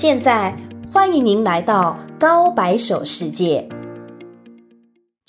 现在，欢迎您来到高白首世界。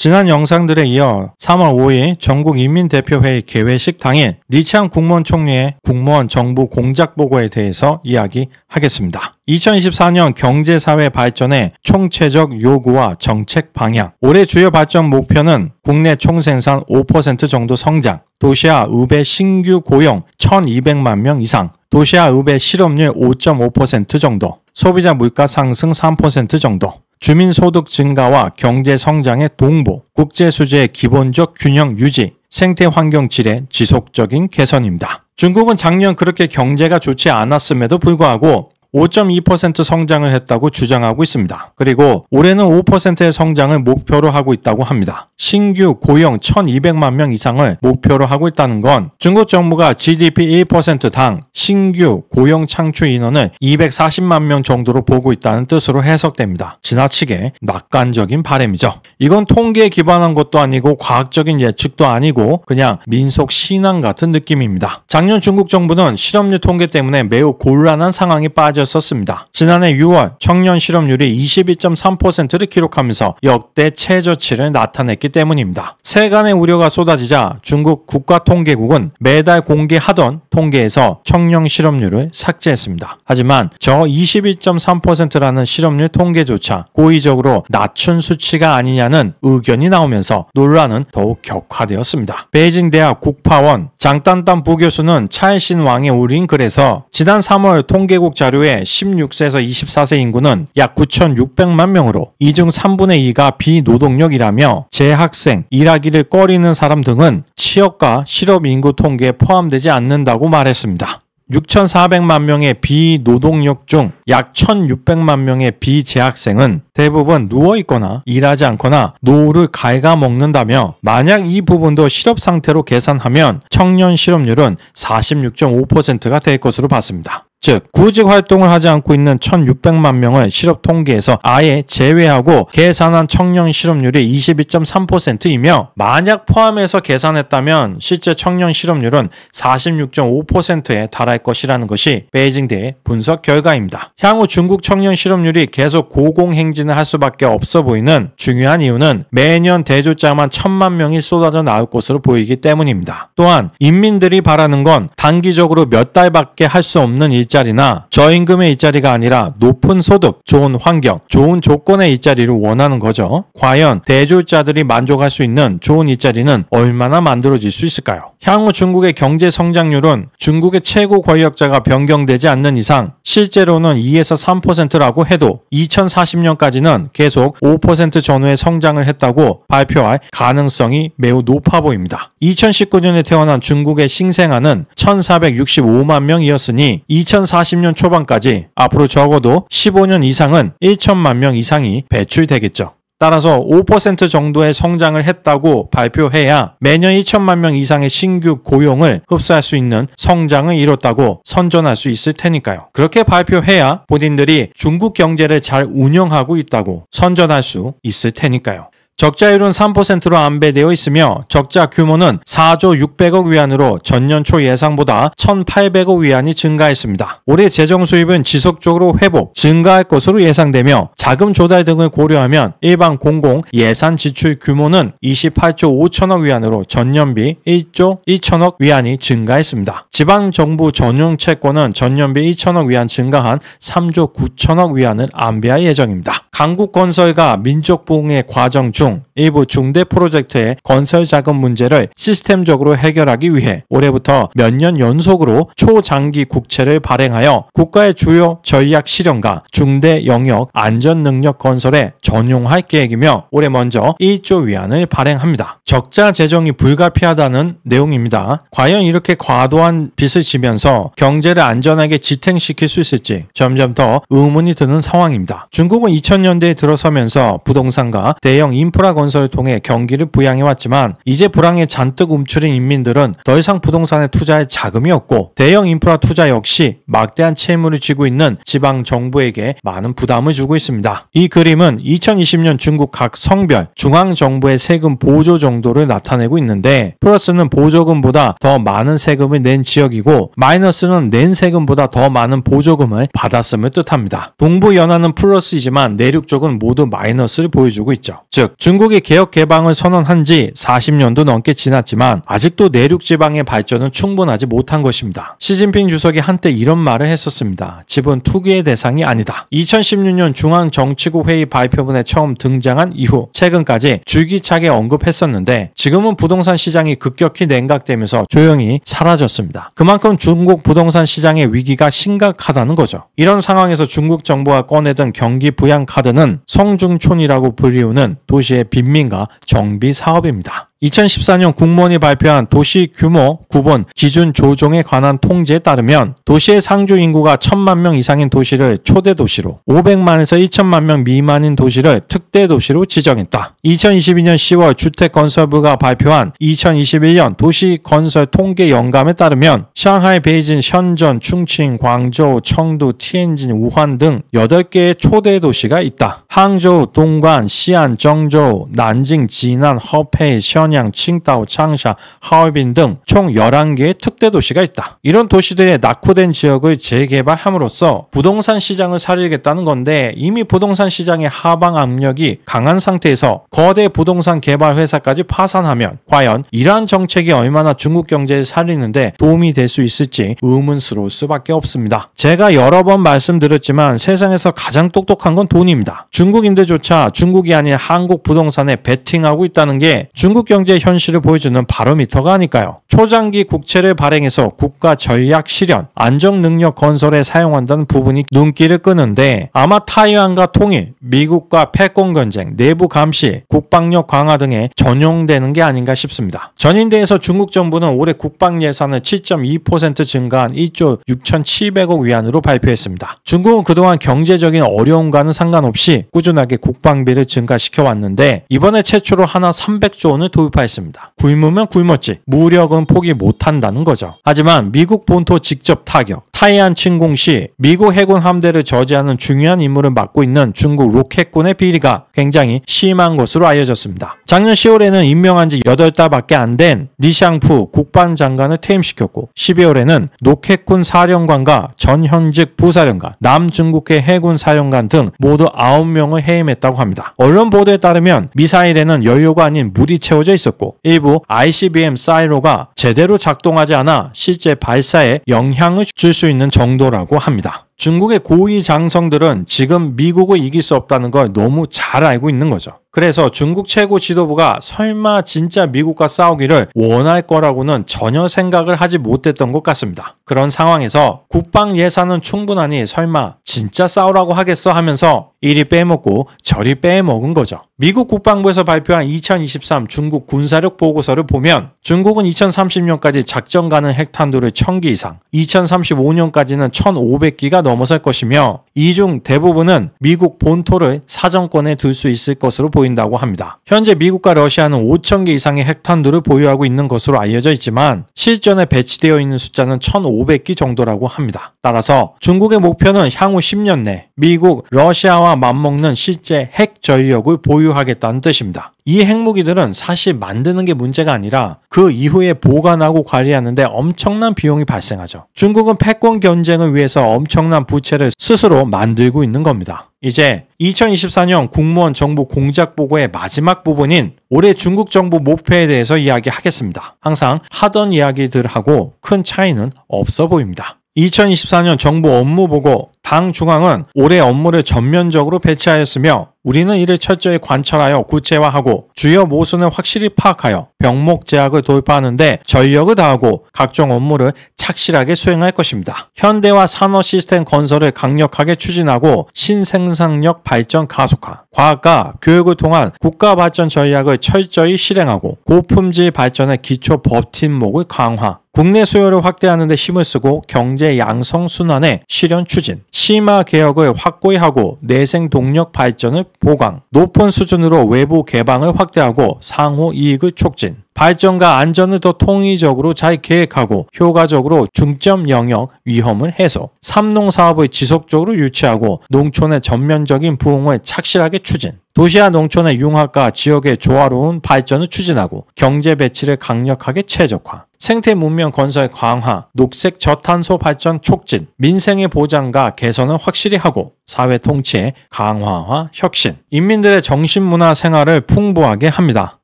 지난 영상들에 이어 3월 5일 전국인민대표회의 개회식 당일 니치한 국무원 총리의 국무원 정부 공작 보고에 대해서 이야기하겠습니다. 2024년 경제사회 발전의 총체적 요구와 정책 방향. 올해 주요 발전 목표는 국내 총생산 5% 정도 성장, 도시와 읍의 신규 고용 1,200만 명 이상, 도시와 읍의 실업률 5.5% 정도, 소비자 물가 상승 3% 정도, 주민소득 증가와 경제 성장의 동보, 국제수제의 기본적 균형 유지, 생태환경 질의 지속적인 개선입니다. 중국은 작년 그렇게 경제가 좋지 않았음에도 불구하고 5.2% 성장을 했다고 주장하고 있습니다. 그리고 올해는 5%의 성장을 목표로 하고 있다고 합니다. 신규 고용 1,200만 명 이상을 목표로 하고 있다는 건 중국 정부가 GDP 1%당 신규 고용 창출 인원을 240만 명 정도로 보고 있다는 뜻으로 해석됩니다. 지나치게 낙관적인 바램이죠. 이건 통계에 기반한 것도 아니고 과학적인 예측도 아니고 그냥 민속 신앙 같은 느낌입니다. 작년 중국 정부는 실업률 통계 때문에 매우 곤란한 상황이 빠져 빠졌었습니다. 지난해 6월 청년 실업률이 22.3%를 기록하면서 역대 최저치를 나타냈기 때문입니다. 세간의 우려가 쏟아지자 중국 국가통계국은 매달 공개하던 통계에서 청년 실업률을 삭제했습니다. 하지만 저 22.3%라는 실업률 통계조차 고의적으로 낮춘 수치가 아니냐는 의견이 나오면서 논란은 더욱 격화되었습니다. 베이징 대학 국파원 장딴딴 부교수는 차이신 왕의 우린 그래서 지난 3월 통계국 자료에 16세에서 24세 인구는 약 9,600만 명으로 이 중 3분의 2가 비노동력이라며 재학생, 일하기를 꺼리는 사람 등은 취업과 실업 인구 통계에 포함되지 않는다고 말했습니다. 6,400만 명의 비노동력 중 약 1,600만 명의 비재학생은 대부분 누워있거나 일하지 않거나 노후를 갉아먹는다며 만약 이 부분도 실업 상태로 계산하면 청년 실업률은 46.5%가 될 것으로 봤습니다. 즉 구직 활동을 하지 않고 있는 1,600만 명을 실업 통계에서 아예 제외하고 계산한 청년 실업률이 22.3%이며 만약 포함해서 계산했다면 실제 청년 실업률은 46.5%에 달할 것이라는 것이 베이징대의 분석 결과입니다. 향후 중국 청년 실업률이 계속 고공행진을 할 수밖에 없어 보이는 중요한 이유는 매년 대조자만 1 0 0 0만 명이 쏟아져 나올 것으로 보이기 때문입니다. 또한 인민들이 바라는 건 단기적으로 몇 달밖에 할 수 없는 일 일자리나 저임금의 일자리가 아니라 높은 소득, 좋은 환경, 좋은 조건의 일자리를 원하는 거죠. 과연 대주자들이 만족할 수 있는 좋은 일자리는 얼마나 만들어질 수 있을까요? 향후 중국의 경제 성장률은 중국의 최고 권력자가 변경되지 않는 이상 실제로는 2에서 3%라고 해도 2040년까지는 계속 5% 전후의 성장을 했다고 발표할 가능성이 매우 높아 보입니다. 2019년에 태어난 중국의 신생아는 1465만 명이었으니 2 0 2040년 초반까지 앞으로 적어도 15년 이상은 1천만 명 이상이 배출되겠죠. 따라서 5% 정도의 성장을 했다고 발표해야 매년 1천만 명 이상의 신규 고용을 흡수할 수 있는 성장을 이뤘다고 선전할 수 있을 테니까요. 그렇게 발표해야 본인들이 중국 경제를 잘 운영하고 있다고 선전할 수 있을 테니까요. 적자율은 3%로 안배되어 있으며 적자 규모는 4조 600억 위안으로 전년 초 예상보다 1,800억 위안이 증가했습니다. 올해 재정 수입은 지속적으로 회복, 증가할 것으로 예상되며 자금 조달 등을 고려하면 일반 공공 예산 지출 규모는 28조 5천억 위안으로 전년비 1조 2천억 위안이 증가했습니다. 지방 정부 전용 채권은 전년비 2천억 위안 증가한 3조 9천억 위안을 안배할 예정입니다. 강국 건설과 민족 부흥의 과정 중用 일부 중대 프로젝트의 건설 자금 문제를 시스템적으로 해결하기 위해 올해부터 몇 년 연속으로 초장기 국채를 발행하여 국가의 주요 전략 실현과 중대 영역 안전 능력 건설에 전용할 계획이며 올해 먼저 1조 위안을 발행합니다. 적자 재정이 불가피하다는 내용입니다. 과연 이렇게 과도한 빚을 지면서 경제를 안전하게 지탱시킬 수 있을지 점점 더 의문이 드는 상황입니다. 중국은 2000년대에 들어서면서 부동산과 대형 인프라 건설 건설을 통해 경기를 부양해 왔지만 이제 불황에 잔뜩 움츠린 인민들은 더 이상 부동산에 투자할 자금이 없고 대형 인프라 투자 역시 막대한 채무를 쥐고 있는 지방 정부에게 많은 부담을 주고 있습니다. 이 그림은 2020년 중국 각 성별 중앙 정부의 세금 보조 정도를 나타내고 있는데 플러스는 보조금보다 더 많은 세금을 낸 지역이고 마이너스는 낸 세금보다 더 많은 보조금을 받았음을 뜻합니다. 동부 연안은 플러스이지만 내륙 쪽은 모두 마이너스를 보여주고 있죠. 즉 중국이 개혁 개방을 선언한 지 40년도 넘게 지났지만 아직도 내륙 지방의 발전은 충분하지 못한 것입니다. 시진핑 주석이 한때 이런 말을 했었습니다. 집은 투기의 대상이 아니다. 2016년 중앙정치국 회의 발표문에 처음 등장한 이후 최근까지 줄기차게 언급했었는데 지금은 부동산 시장이 급격히 냉각되면서 조용히 사라졌습니다. 그만큼 중국 부동산 시장의 위기가 심각하다는 거죠. 이런 상황에서 중국 정부가 꺼내던 경기 부양 카드는 성중촌이라고 불리우는 도시의 빈 인민과 정비 사업입니다. 2014년 국무원이 발표한 도시 규모 구분 기준 조정에 관한 통지에 따르면 도시의 상주 인구가 1 0 0 0만명 이상인 도시를 초대 도시로 500만에서 1 0만명 미만인 도시를 특대 도시로 지정했다. 2022년 10월 주택건설부가 발표한 2021년 도시 건설 통계 영감에 따르면 상하이, 베이징, 현전, 충칭, 광저우, 청두, 티엔진, 우한 등 8개의 초대 도시가 있다. 항저우, 동관, 시안, 정저우, 난징, 진안, 허페이, 션 선양, 칭다오, 창샤, 하얼빈 등 총 11개의 특대 도시가 있다. 이런 도시들의 낙후된 지역을 재개발함으로써 부동산 시장을 살리겠다는 건데 이미 부동산 시장의 하방 압력이 강한 상태에서 거대 부동산 개발 회사까지 파산하면 과연 이러한 정책이 얼마나 중국 경제를 살리는데 도움이 될 수 있을지 의문스러울 수밖에 없습니다. 제가 여러 번 말씀드렸지만 세상에서 가장 똑똑한 건 돈입니다. 중국인들조차 중국이 아닌 한국 부동산에 베팅하고 있다는 게 중국 경 국가경제 현실을 보여주는 바로미터가 아닐까요? 초장기 국채를 발행해서 국가 전략 실현, 안정 능력 건설에 사용한다는 부분이 눈길을 끄는데 아마 타이완과 통일, 미국과 패권 경쟁, 내부 감시, 국방력 강화 등에 전용되는 게 아닌가 싶습니다. 전인대에서 중국 정부는 올해 국방 예산을 7.2% 증가한 1조 6,700억 위안으로 발표했습니다. 중국은 그동안 경제적인 어려움과는 상관없이 꾸준하게 국방비를 증가시켜 왔는데 이번에 최초로 하나 300조 원을 도입 돌파했습니다. 굶으면 굶었지 무력은 포기 못한다는 거죠. 하지만 미국 본토 직접 타격 타이안 침공 시 미국 해군 함대를 저지하는 중요한 임무를 맡고 있는 중국 로켓군의 비리가 굉장히 심한 것으로 알려졌습니다. 작년 10월에는 임명한 지 8달밖에 안 된 니샹푸 국방장관을 퇴임시켰고 12월에는 로켓군 사령관과 전현직 부사령관, 남중국해 해군 사령관 등 모두 9명을 해임했다고 합니다. 언론 보도에 따르면 미사일에는 연료가 아닌 물이 채워져 있었고 일부 ICBM 사이로가 제대로 작동하지 않아 실제 발사에 영향을 줄수 있는 정도라고 합니다. 중국의 고위 장성들은 지금 미국을 이길 수 없다는 걸 너무 잘 알고 있는 거죠. 그래서 중국 최고 지도부가 설마 진짜 미국과 싸우기를 원할 거라고는 전혀 생각을 하지 못했던 것 같습니다. 그런 상황에서 국방 예산은 충분하니 설마 진짜 싸우라고 하겠어 하면서 이리 빼먹고 저리 빼먹은 거죠. 미국 국방부에서 발표한 2023 중국 군사력 보고서를 보면 중국은 2030년까지 작전 가능 핵탄두를 1000기 이상, 2035년까지는 1500기가 넘 넘어설 것이며 이 중 대부분은 미국 본토를 사정권에 둘 수 있을 것으로 보인다고 합니다. 현재 미국과 러시아는 5천개 이상의 핵탄두를 보유하고 있는 것으로 알려져 있지만 실전에 배치되어 있는 숫자는 1,500기 정도라고 합니다. 따라서 중국의 목표는 향후 10년 내 미국, 러시아와 맞먹는 실제 핵 전력을 보유하겠다는 뜻입니다. 이 핵무기들은 사실 만드는 게 문제가 아니라 그 이후에 보관하고 관리하는데 엄청난 비용이 발생하죠. 중국은 패권 경쟁을 위해서 엄청난 부채를 스스로 만들고 있는 겁니다. 이제 2024년 국무원 정부 공작 보고의 마지막 부분인 올해 중국 정부 목표에 대해서 이야기하겠습니다. 항상 하던 이야기들하고 큰 차이는 없어 보입니다. 2024년 정부 업무 보고 당중앙은 올해 업무를 전면적으로 배치하였으며 우리는 이를 철저히 관찰하여 구체화하고 주요 모순을 확실히 파악하여 병목 제약을 돌파하는데 전력을 다하고 각종 업무를 착실하게 수행할 것입니다. 현대화 산업 시스템 건설을 강력하게 추진하고 신생산력 발전 가속화, 과학과 교육을 통한 국가 발전 전략을 철저히 실행하고 고품질 발전의 기초 버팀목을 강화, 국내 수요를 확대하는 데 힘을 쓰고 경제 양성 순환에 실현 추진, 심화 개혁을 확고히 하고 내생 동력 발전을 보강, 높은 수준으로 외부 개방을 확대하고 상호 이익을 촉진, 발전과 안전을 더통일적으로잘 계획하고 효과적으로 중점 영역 위험을 해소, 삼농 사업을 지속적으로 유치하고 농촌의 전면적인 부흥을 착실하게 추진, 도시와 농촌의 융합과 지역의 조화로운 발전을 추진하고 경제 배치를 강력하게 최적화, 생태 문명 건설 강화, 녹색 저탄소 발전 촉진, 민생의 보장과 개선을 확실히 하고 사회 통치 강화와 혁신, 인민들의 정신문화 생활을 풍부하게 합니다.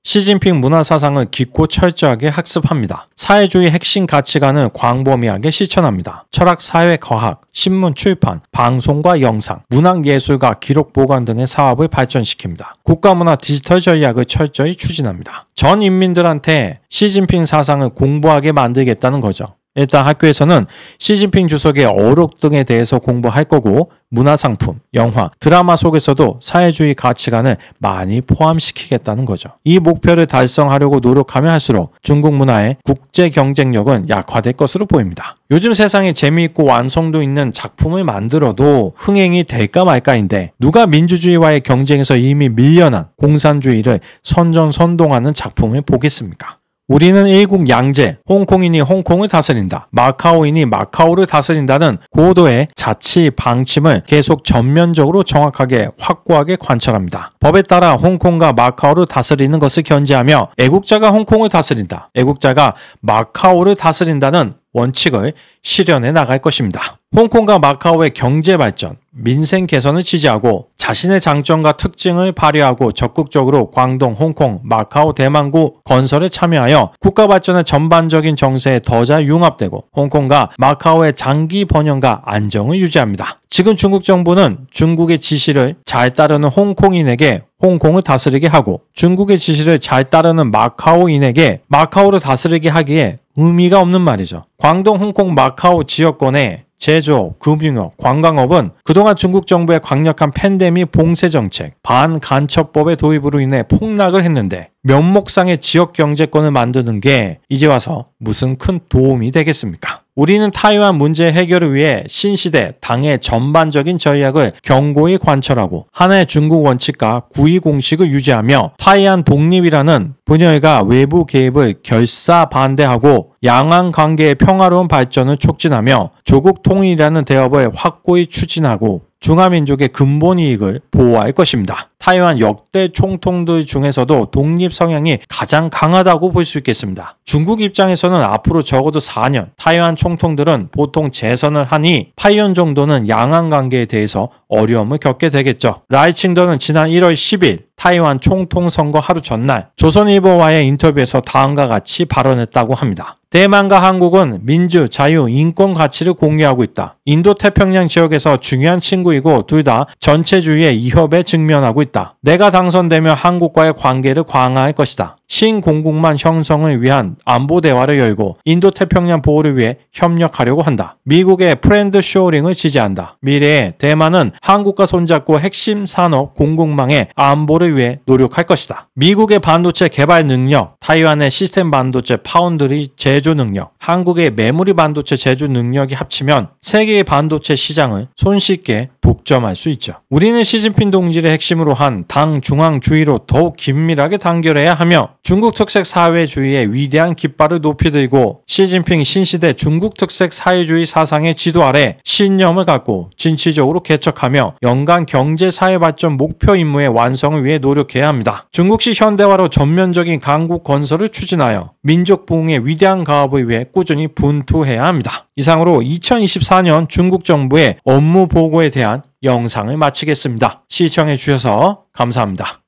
시진핑 문화사상을 깊고 철저하게 학습합니다. 사회주의 핵심 가치관을 광범위하게 실천합니다. 철학, 사회, 과학, 신문, 출판, 방송과 영상, 문학예술과 기록 보관 등의 사업을 발전시킵니다. 국가문화 디지털 전략을 철저히 추진합니다. 전 인민들한테 시진핑 사상을 공부하게 만들겠다는 거죠. 일단 학교에서는 시진핑 주석의 어록 등에 대해서 공부할 거고 문화상품, 영화, 드라마 속에서도 사회주의 가치관을 많이 포함시키겠다는 거죠. 이 목표를 달성하려고 노력하면 할수록 중국 문화의 국제 경쟁력은 약화될 것으로 보입니다. 요즘 세상에 재미있고 완성도 있는 작품을 만들어도 흥행이 될까 말까인데 누가 민주주의와의 경쟁에서 이미 밀려난 공산주의를 선전선동하는 작품을 보겠습니까? 우리는 일국 양제, 홍콩인이 홍콩을 다스린다, 마카오인이 마카오를 다스린다는 고도의 자치 방침을 계속 전면적으로 정확하게 확고하게 관철합니다. 법에 따라 홍콩과 마카오를 다스리는 것을 견제하며 애국자가 홍콩을 다스린다, 애국자가 마카오를 다스린다는 원칙을 실현해 나갈 것입니다. 홍콩과 마카오의 경제 발전, 민생 개선을 지지하고 자신의 장점과 특징을 발휘하고 적극적으로 광동, 홍콩, 마카오, 대만구 건설에 참여하여 국가 발전의 전반적인 정세에 더 잘 융합되고 홍콩과 마카오의 장기 번영과 안정을 유지합니다. 지금 중국 정부는 중국의 지시를 잘 따르는 홍콩인에게 홍콩을 다스리게 하고 중국의 지시를 잘 따르는 마카오인에게 마카오를 다스리게 하기에 의미가 없는 말이죠. 광동, 홍콩, 마카오 지역권의 제조업, 금융업, 관광업은 그동안 중국 정부의 강력한 팬데믹 봉쇄 정책, 반간첩법의 도입으로 인해 폭락을 했는데 면목상의 지역 경제권을 만드는 게 이제 와서 무슨 큰 도움이 되겠습니까? 우리는 타이완 문제 해결을 위해 신시대 당의 전반적인 전략을 경고히 관철하고 하나의 중국 원칙과 구이 공식을 유지하며 타이완 독립이라는 분열과 외부 개입을 결사 반대하고 양안 관계의 평화로운 발전을 촉진하며 조국 통일이라는 대업을 확고히 추진하고 중화민족의 근본 이익을 보호할 것입니다. 타이완 역대 총통들 중에서도 독립 성향이 가장 강하다고 볼 수 있겠습니다. 중국 입장에서는 앞으로 적어도 4년 타이완 총통들은 보통 재선을 하니 8년 정도는 양안 관계에 대해서 어려움을 겪게 되겠죠. 라이칭더는 지난 1월 10일 타이완 총통 선거 하루 전날 조선일보와의 인터뷰에서 다음과 같이 발언했다고 합니다. 대만과 한국은 민주, 자유, 인권 가치를 공유하고 있다. 인도 태평양 지역에서 중요한 친구이고 둘 다 전체주의의 위협에 직면하고 있다. 있다. 내가 당선되면 한국과의 관계를 강화할 것이다. 신공국만 형성을 위한 안보 대화를 열고 인도태평양 보호를 위해 협력하려고 한다. 미국의 프렌드 쇼링을 지지한다. 미래에 대만은 한국과 손잡고 핵심 산업 공공망의 안보를 위해 노력할 것이다. 미국의 반도체 개발 능력, 타이완의 시스템 반도체 파운드리 제조 능력, 한국의 메모리 반도체 제조 능력이 합치면 세계의 반도체 시장을 손쉽게 독점할 수 있죠. 우리는 시진핑 동지를 핵심으로 한 당 중앙주의로 더욱 긴밀하게 단결해야 하며 중국 특색 사회주의의 위대한 깃발을 높이 들고 시진핑 신시대 중국 특색 사회주의 사상의 지도 아래 신념을 갖고 진취적으로 개척하며 연간 경제 사회 발전 목표 임무의 완성을 위해 노력해야 합니다. 중국시 현대화로 전면적인 강국 건설을 추진하여 민족 부흥의 위대한 가업을 위해 꾸준히 분투해야 합니다. 이상으로 2024년 중국 정부의 업무 보고에 대한 영상을 마치겠습니다. 시청해 주셔서 감사합니다.